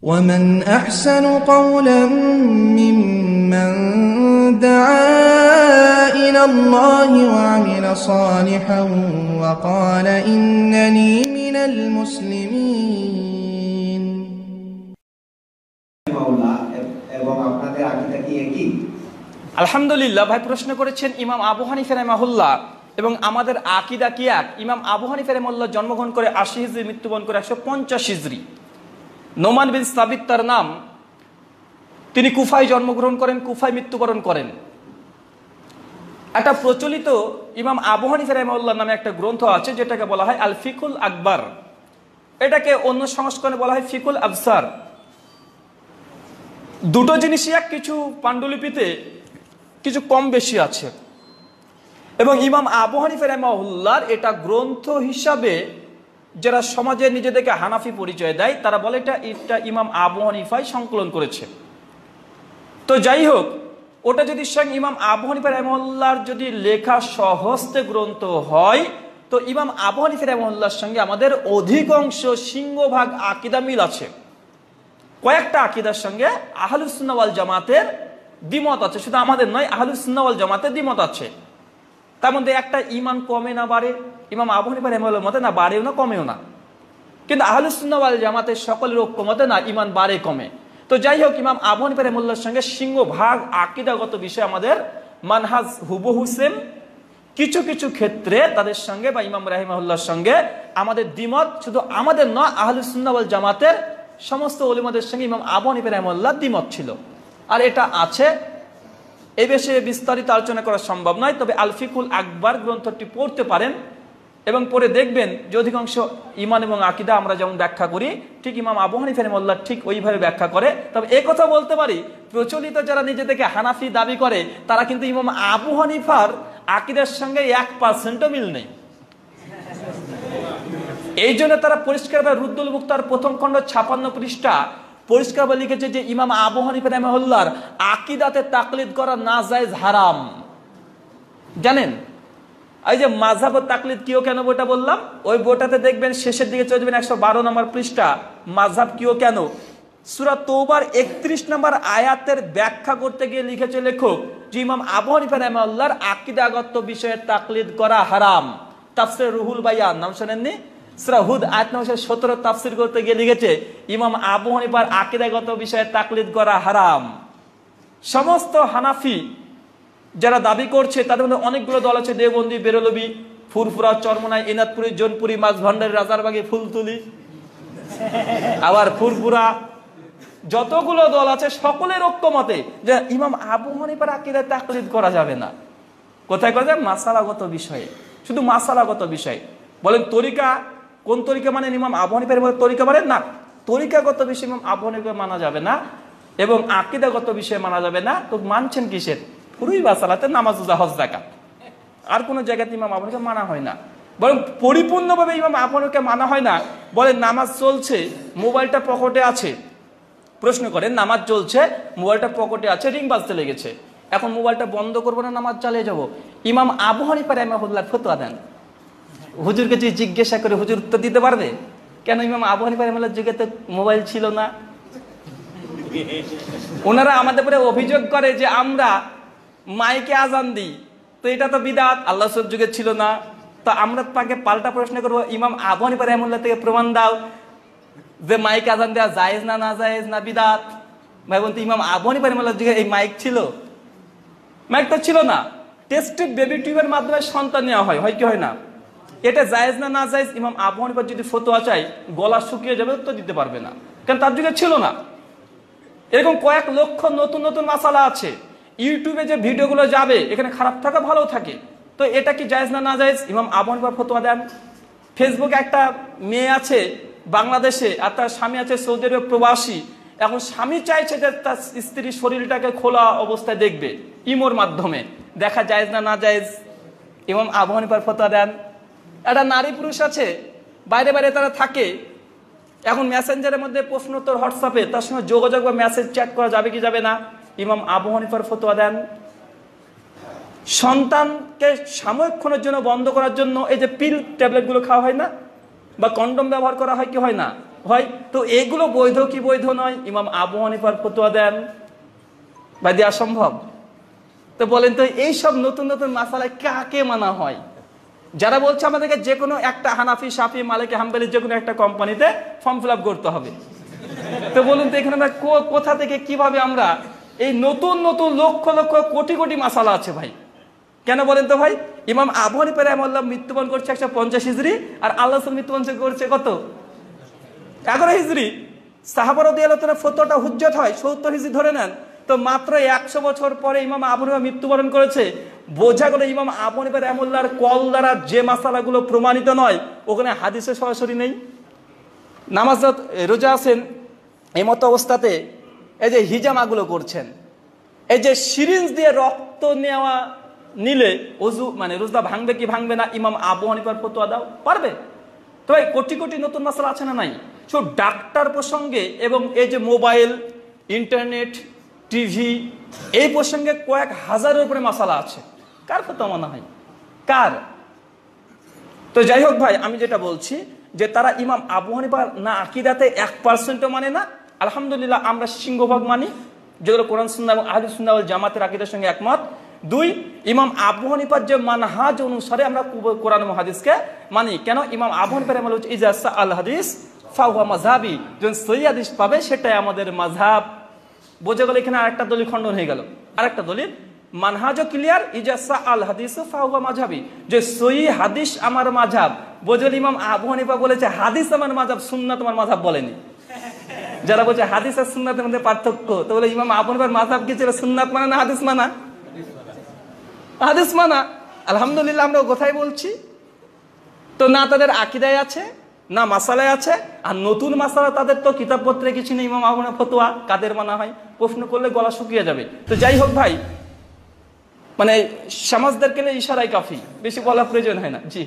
ومن أحسن قولا ممن دعا إلى الله وعمل صالحا وقال إنني من المسلمين আলহামদুলিল্লাহ ভাই প্রশ্ন করেছেন ইমাম আবু হানিফা রাহমাহুল্লাহ এবং আমাদের আকিদা কি এক ইমাম আবু হানিফা রাহমাল্লাহ জন্মগ্রহণ করে আশি হিজরি মৃত্যুবরণ করে একশো পঞ্চাশ হিজরি নোমান বিন সাবিত তার নাম তিনি কুফায় জন্মগ্রহণ করেন কুফায় মৃত্যুবরণ করেন একটা প্রচলিত ইমাম আবহানি হানিফা রহমাউল্লাহ নামে একটা গ্রন্থ আছে যেটাকে বলা হয় আল ফিকুল আকবর এটাকে অন্য সংস্করণে বলা হয় ফিকুল আফসার দুটো জিনিসই এক কিছু পাণ্ডুলিপিতে কিছু কম বেশি আছে এবং ইমাম আবহানি হানিফা এটা গ্রন্থ হিসাবে যারা সমাজে নিজেদেরকে হানাফি পরিচয় দেয় তারা বলে এটা এটা ইমাম আবু হানিফাই সংকলন করেছে তো যাই হোক ওটা যদি স্বয়ং ইমাম আবু হানিফা রহমল্লার যদি লেখা সহস্তে গ্রন্থ হয় তো ইমাম আবু হানিফা রহমল্লার সঙ্গে আমাদের অধিকাংশ সিংহভাগ আকিদা মিল আছে কয়েকটা আকিদার সঙ্গে আহলুসুন্নাওয়াল জামাতের দ্বিমত আছে শুধু আমাদের নয় আহলুসুন্নাওয়াল জামাতের দ্বিমত আছে তার মধ্যে একটা ইমান কমে না বাড়ে ইমাম আবু হানিফা রহমাল্লার মতে না বাড়েও না কমেও না কিন্তু আহলুসুন্নাওয়াল জামাতের সকলের মতে না ইমান বাড়ে কমে তো যাই হোক ইমাম আবু হানিফা রহমুল্লার সঙ্গে সিংহ ভাগ আকিদাগত বিষয় আমাদের মানহাজ হুবহু কিছু কিছু ক্ষেত্রে তাদের সঙ্গে বা ইমাম রাহিমাহুল্লার সঙ্গে আমাদের দ্বিমত শুধু আমাদের নয় আহলুসুন্নাওয়াল জামাতের সমস্ত অলিমাদের সঙ্গে ইমাম আবু হানিফা রহমুল্লাহ দ্বিমত ছিল আর এটা আছে এ বিষয়ে বিস্তারিত আলোচনা করা সম্ভব নয় তবে আলফিকুল আকবর গ্রন্থটি পড়তে পারেন এবং পরে দেখবেন যে অধিকাংশ ইমান এবং আকিদা আমরা যেমন ব্যাখ্যা করি ঠিক ইমাম আবু হানিফের মোল্লা ঠিক ওইভাবে ব্যাখ্যা করে তবে কথা বলতে পারি প্রচলিত যারা নিজে থেকে হানাফি দাবি করে তারা কিন্তু ইমাম আবু হানিফার আকিদার সঙ্গে এক পার্সেন্টও মিল নেই এই জন্য তারা পরিষ্কারভাবে রুদ্দুল মুক্তার প্রথম খণ্ড ছাপান্ন পৃষ্ঠা পরিষ্কারভাবে লিখেছে যে ইমাম আবু হানিফা রহমার আকিদাতে তাকলিদ করা না জায়েজ হারাম জানেন এই যে মাঝাব ও তাকলিদ কিও কেন বইটা বললাম ওই বইটাতে দেখবেন শেষের দিকে চলে যাবেন একশো বারো নম্বর পৃষ্ঠা মাঝাব কিও কেন সুরা তোবার একত্রিশ নম্বর আয়াতের ব্যাখ্যা করতে গিয়ে লিখেছে লেখক যে ইমাম আবু হানিফা রহমাল্লার আকিদাগত বিষয়ে তাকলিদ করা হারাম তাফসির রুহুল বাইয়ার নাম শোনেননি সুরা হুদ আয়াত নম্বর সতেরো তাফসির করতে গিয়ে লিখেছে ইমাম আবু আকিদাগত বিষয়ে তাকলিদ করা হারাম সমস্ত হানাফি যারা দাবি করছে তাদের মধ্যে অনেকগুলো দল আছে দেবন্দি বেরলবি ফুরফুরা চরমনায় এনাদপুরি জোনপুরি মাছ রাজার রাজারবাগে ফুলতুলি আবার ফুরফুরা যতগুলো দল আছে সকলের ঐক্যমতে যে ইমাম আবু হানিফার আকিদা তাকলিদ করা যাবে না কোথায় কথা মাসালাগত বিষয়ে শুধু মাসালাগত বিষয় বলেন তরিকা কোন তরিকা মানে ইমাম আবু হানিফার তরিকা মানে না তরিকাগত বিষয়ে ইমাম আবু হানিফা মানা যাবে না এবং আকিদাগত বিষয়ে মানা যাবে না তো মানছেন কিসের ফুরুই বাসালাতে নামাজ রোজা হজ জাকাত আর কোনো জায়গাতে ইমাম আবুকে মানা হয় না বরং পরিপূর্ণভাবে ইমাম আবুকে মানা হয় না বলে নামাজ চলছে মোবাইলটা পকেটে আছে প্রশ্ন করেন নামাজ চলছে মোবাইলটা পকেটে আছে রিং বাজতে লেগেছে এখন মোবাইলটা বন্ধ করবো না নামাজ চালিয়ে যাব ইমাম আবু হানিফা রাহমাহুল্লাহ ফতোয়া দেন হুজুরকে যদি জিজ্ঞাসা করে হুজুর উত্তর দিতে পারবে কেন ইমাম আবু হানিফা রহমাল্লার যুগে তো মোবাইল ছিল না ওনারা আমাদের উপরে অভিযোগ করে যে আমরা মাইকে আজান দিই তো এটা তো বিদাত আল্লাহ যুগে ছিল না তো আমরা তাকে পাল্টা প্রশ্ন করবো ইমাম আবু হানিফা রহমুল্লাহ থেকে প্রমাণ দাও যে মাইকে আজান দেওয়া জায়েজ না না জায়েজ না বিদাত ভাই বলতে ইমাম আবু হানিফা রহমুল্লাহ যুগে এই মাইক ছিল মাইক তো ছিল না টেস্টেড বেবি টিউবের মাধ্যমে সন্তান নেওয়া হয় হয় কি হয় না এটা জায়েজ না না জায়েজ ইমাম আবু হানিফা যদি ফতোয়া চাই গলা শুকিয়ে যাবে তো দিতে পারবে না কারণ তার যুগে ছিল না এরকম কয়েক লক্ষ নতুন নতুন মাসালা আছে ইউটিউবে যে ভিডিওগুলো যাবে এখানে খারাপ থাকা ভালো থাকে তো এটা কি যায়জ না না জায়েজ ইমাম আবু হানিফা ফতোয়া দেন ফেসবুকে একটা মেয়ে আছে বাংলাদেশে আর তার স্বামী আছে সৌদি আরব প্রবাসী এখন স্বামী চাইছে যে তার স্ত্রীর শরীরটাকে খোলা অবস্থায় দেখবে ইমোর মাধ্যমে দেখা যায় না না যায় ইমাম আবু হানিফার ফতোয়া দেন একটা নারী পুরুষ আছে বাইরে বাইরে তারা থাকে এখন মেসেঞ্জারের মধ্যে প্রশ্নোত্তর হোয়াটসঅ্যাপে তার সঙ্গে যোগাযোগ বা মেসেজ চ্যাট করা যাবে কি যাবে না ইমাম আবু হানিফার ফতোয়া দেন সন্তানকে সাময়িকক্ষণের জন্য বন্ধ করার জন্য এই যে পিল ট্যাবলেটগুলো খাওয়া হয় না বা কন্ডম ব্যবহার করা হয় কি হয় না হয় তো এগুলো বৈধ কি বৈধ নয় ইমাম আবু হানিফার ফতোয়া দেন বা দেওয়া সম্ভব তো বলেন তো এই সব নতুন নতুন মাসালায় কাকে মানা হয় যারা বলছে আমাদেরকে যে কোনো একটা হানাফি সাফি মালিক হাম্বেলি যে কোনো একটা কোম্পানিতে ফর্ম ফিল করতে হবে তো বলুন তো এখানে আমরা কোথা থেকে কিভাবে আমরা এই নতুন নতুন লক্ষ লক্ষ কোটি কোটি মাসালা আছে ভাই কেন বলেন তো ভাই ইমাম আবহানি হানিফা মৃত্যুবরণ করছে একশো পঞ্চাশ হিজড়ি আর আল্লাহ মৃত্যুবরণ করছে কত এগারো হিজড়ি সাহাবার আলোচনা ফতোটা হুজ্জত হয় সত্তর হিজড়ি ধরে নেন তো মাত্র একশো বছর পরে ইমাম আবু মৃত্যুবরণ করেছে বোঝা গেল ইমাম আবহানি হানিফা কল দ্বারা যে মাসালাগুলো প্রমাণিত নয় ওখানে হাদিসে সরাসরি নেই নামাজ রোজা আছেন এমতো অবস্থাতে এই যে হিজামাগুলো করছেন এই যে সিরিঞ্জ দিয়ে রক্ত নেওয়া নিলে অজু মানে রোজদা ভাঙবে কি ভাঙবে না ইমাম আবু হানিফার ফতোয়া দাও পারবে তো ভাই কোটি কোটি নতুন মশলা আছে না নাই সো ডাক্তার প্রসঙ্গে এবং এই যে মোবাইল ইন্টারনেট টিভি এই প্রসঙ্গে কয়েক হাজারের উপরে মশালা আছে কার ফতো মনে হয় কার তো যাই হোক ভাই আমি যেটা বলছি যে তারা ইমাম আবু হানিফার না আকিদাতে এক পার্সেন্টও মানে না আলহামদুলিল্লাহ আমরা সিংহভাগ মানি যেগুলো কোরআন সুন্দর এবং আহরুল সুন্না জামাতের আকিদের সঙ্গে একমত দুই ইমাম আবু যে মানহাজ অনুসারে আমরা কোরআন মহাদিসকে মানি কেন ইমাম আবু হানিফার আমল মানে হচ্ছে ইজাসা আল হাদিস ফাহুয়া মাঝহাবি যখন সহি হাদিস পাবে সেটাই আমাদের মাঝহাব বোঝা গেল এখানে আরেকটা দলিল খণ্ডন হয়ে গেল আরেকটা দলিল মানহাজও ক্লিয়ার ইজাসা আল হাদিস ফাহুয়া মাঝহাবি যে সহি হাদিস আমার মাঝহাব বোঝল ইমাম আবু হানিফা বলেছে হাদিস আমার মাঝহাব সুন্না তোমার মাঝহাব বলেনি যারা বলছে হাদিস আর সুন্নাতের মধ্যে পার্থক্য তো বলে ইমাম আপনার মাথা কি ছিল সুন্নাত মানা না হাদিস মানা হাদিস মানা আলহামদুলিল্লাহ আমরা কোথায় বলছি তো না তাদের আকিদায় আছে না মাসালায় আছে আর নতুন মাসালা তাদের তো কিতাবপত্রে কিছু নেই ইমাম আবুনা ফতোয়া কাদের মানা হয় প্রশ্ন করলে গলা শুকিয়ে যাবে তো যাই হোক ভাই মানে সমাজদেরকে ইশারায় কাফি বেশি বলা প্রয়োজন হয় না জি